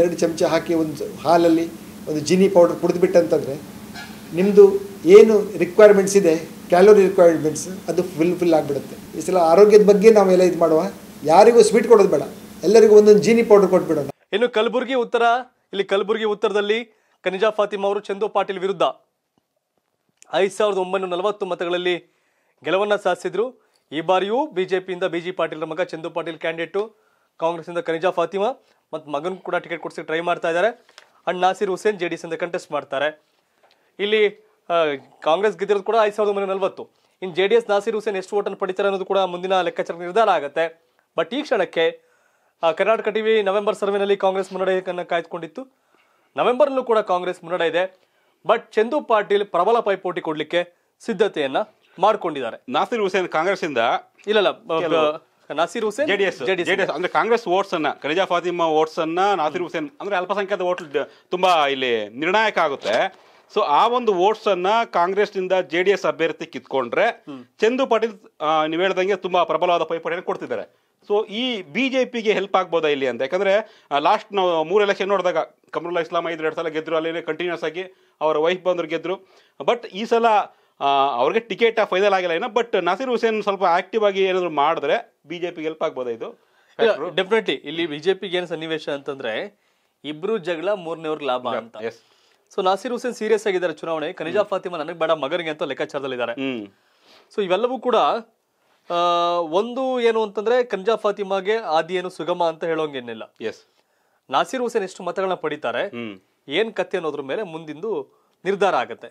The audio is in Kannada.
ಎರಡು ಚಮಚ ಹಾಕಿ ಒಂದು ಹಾಲಲ್ಲಿ ಒಂದು ಜಿನಿ ಪೌಡರ್ ಕುಡಿದ್ಬಿಟ್ಟಂತಂದರೆ ನಿಮ್ಮದು ಏನು ರಿಕ್ವೈರ್ಮೆಂಟ್ಸ್ ಇದೆ ಕ್ಯಾಲೋರಿ ರಿಕ್ವೈರ್ಮೆಂಟ್ಸ್ ಅದು ಫುಲ್ ಫಿಲ್ ಆಗಿಬಿಡುತ್ತೆ ಈ ಸಲ ಆರೋಗ್ಯದ ಬಗ್ಗೆ ನಾವೆಲ್ಲ ಇದು ಮಾಡುವ ಯಾರಿಗೂ ಸ್ವೀಟ್ ಕೊಡೋದು ಬೇಡ ಎಲ್ಲರಿಗೂ ಒಂದೊಂದು ಜೀನಿ ಪೌಡರ್ ಕೊಟ್ಬಿಡೋಣ ಇನ್ನು ಕಲಬುರಗಿ ಉತ್ತರ ಇಲ್ಲಿ ಕಲಬುರಗಿ ಉತ್ತರದಲ್ಲಿ ಖನಿಜಾ ಫಾತಿಮಾ ಅವರು ಚಂದು ಪಾಟೀಲ್ ವಿರುದ್ಧ ಐದು ಸಾವಿರದ ಒಂಬೈನೂರ ನಲವತ್ತು ಮತಗಳಲ್ಲಿ ಗೆಲುವನ್ನು ಸಾಧಿಸಿದ್ರು ಈ ಬಾರಿಯೂ ಬಿಜೆಪಿಯಿಂದ ಬಿ ಜಿ ಪಾಟೀಲ್ ಮಗ ಚಂದು ಪಾಟೀಲ್ ಕ್ಯಾಂಡಿಡೇಟು ಕಾಂಗ್ರೆಸ್ನಿಂದ ಖನಿಜಾ ಫಾತಿಮಾ ಮತ್ತು ಮಗನ್ ಕೂಡ ಟಿಕೆಟ್ ಕೊಡಿಸಿ ಟ್ರೈ ಮಾಡ್ತಾ ಇದ್ದಾರೆ and Nasir Hussain J D S contest ಮಾಡ್ತಾರೆ ಇಲ್ಲಿ ಕಾಂಗ್ರೆಸ್ ಗೆದ್ದಿರೋದು ಕೂಡ ಐದು ಸಾವಿರದ ಒಂಬೈನೂರ ನಲವತ್ತು ಇನ್ನು J D S Nasir Hussain ಎಷ್ಟು ಓಟನ್ನು ಪಡಿತಾರೆ ಅನ್ನೋದು ಕೂಡ ಮುಂದಿನ ಲೆಕ್ಕಾಚಾರ ನಿರ್ಧಾರ ಆಗುತ್ತೆ ಬಟ್ ಈ ಕ್ಷಣಕ್ಕೆ ಕರ್ನಾಟಕ ಟಿವಿ ನವೆಂಬರ್ ಸರ್ವೆನಲ್ಲಿ ಕಾಂಗ್ರೆಸ್ ಮುನ್ನಡೆಯನ್ನು ಕಾಯ್ದುಕೊಂಡಿತ್ತು ನವೆಂಬರ್ನಲ್ಲೂ ಕೂಡ ಕಾಂಗ್ರೆಸ್ ಮುನ್ನಡೆ ಇದೆ ಬಟ್ ಚಂದು ಪಾಟೀಲ್ ಪ್ರಬಲ ಪೈಪೋಟಿ ಕೊಡಲಿಕ್ಕೆ ಸಿದ್ಧತೆಯನ್ನ ಮಾಡಿಕೊಂಡಿದ್ದಾರೆ ನಾಸಿರ್ ಹುಸೇನ್ ಕಾಂಗ್ರೆಸ್ ಇಂದ ಇಲ್ಲ ನಾಸಿರ್ ಹುಸೇನ್ ಜೆಡಿಎಸ್ ಜೆಡಿಎಸ್ ಅಂದ್ರೆ ಕಾಂಗ್ರೆಸ್ ವೋಟ್ಸ್ ಅನ್ನ ಕನಿಜಾ ಫಾತಿಮಾ ವೋಟ್ಸ್ ಅನ್ನ ನಾಸಿರ್ ಹುಸೇನ್ ಅಂದ್ರೆ ಅಲ್ಪಸಂಖ್ಯಾತ ವೋಟ್ ತುಂಬಾ ಇಲ್ಲಿ ನಿರ್ಣಾಯಕ ಆಗುತ್ತೆ ಸೊ ಆ ಒಂದು ವೋಟ್ಸ್ ಅನ್ನ ಕಾಂಗ್ರೆಸ್ ನಿಂದ ಜೆ ಡಿ ಎಸ್ ಅಭ್ಯರ್ಥಿ ಕಿತ್ಕೊಂಡ್ರೆ ಚಂದು ಪಾಟೀಲ್ ನೀವು ಹೇಳ್ದಂಗೆ ತುಂಬಾ ಪ್ರಬಲವಾದ ಪೈಪೋಟಿಯನ್ನು ಕೊಡ್ತಿದ್ದಾರೆ ಸೊ ಈ ಬಿಜೆಪಿಗೆ ಹೆಲ್ಪ್ ಆಗ್ಬೋದಾ ಇಲ್ಲಿ ಅಂತ ಯಾಕಂದ್ರೆ ಲಾಸ್ಟ್ ನಾವು ಮೂರು ಎಲೆಕ್ಷನ್ ನೋಡಿದಾಗ ಕಮರುಲ್ಲಾ ಇಸ್ಲಾಮ್ ಐದು ಎರಡು ಸಲ ಗೆದ್ರು ಅಲ್ಲಿ ಕಂಟಿನ್ಯೂಸ್ ಆಗಿ ಅವರ ವೈಫ್ ಬಂದರು ಗೆದ್ರು ಬಟ್ ಈ ಸಲ ಅವ್ರಿಗೆ ಟಿಕೆಟ್ ಫೈನಲ್ ಆಗಿಲ್ಲ ಏನೋ ಬಟ್ ನಸೀರ್ ಹುಸೇನ್ ಸ್ವಲ್ಪ ಆಕ್ಟಿವ್ ಆಗಿ ಏನಾದ್ರು ಮಾಡಿದ್ರೆ ಬಿಜೆಪಿಗೆ ಹೆಲ್ಪ್ ಆಗ್ಬೋದಾ ಇದು ಡೆಫಿನೆಟ್ಲಿ ಇಲ್ಲಿ ಬಿಜೆಪಿಗೆ ಏನು ಸನ್ನಿವೇಶ ಅಂತಂದ್ರೆ ಇಬ್ರು ಜಗಳ ಮೂರನೇವ್ರಿಗೆ ಲಾಭ ಅಂತ ಸೊ ನಾಸೀರ್ ಹುಸೇನ್ ಸೀರಿಯಸ್ ಆಗಿದ್ದಾರೆ ಚುನಾವಣೆ ಖನಿಜಾ ಫಾತಿಮಾ ನನಗೆ ಬೇಡ ಮಗನಿಗೆ ಅಂತ ಲೆಕ್ಕಾಚಾರದಲ್ಲಿದ್ದಾರೆ ಸೊ ಇವೆಲ್ಲವೂ ಕೂಡ ಒಂದು ಏನು ಅಂತಂದ್ರೆ ಖನಿಜಾ ಫಾತಿಮಾಗೆ ಆದಿ ಏನು ಸುಗಮ ಅಂತ ಹೇಳೋಂಗೇನಿಲ್ಲ ಎಸ್ ನಾಸೀರ್ ಹುಸೇನ್ ಎಷ್ಟು ಮತಗಳನ್ನ ಪಡಿತಾರೆ ಏನ್ ಕತ್ತೆ ಅನ್ನೋದ್ರ ಮೇಲೆ ಮುಂದಿಂದು ನಿರ್ಧಾರ ಆಗುತ್ತೆ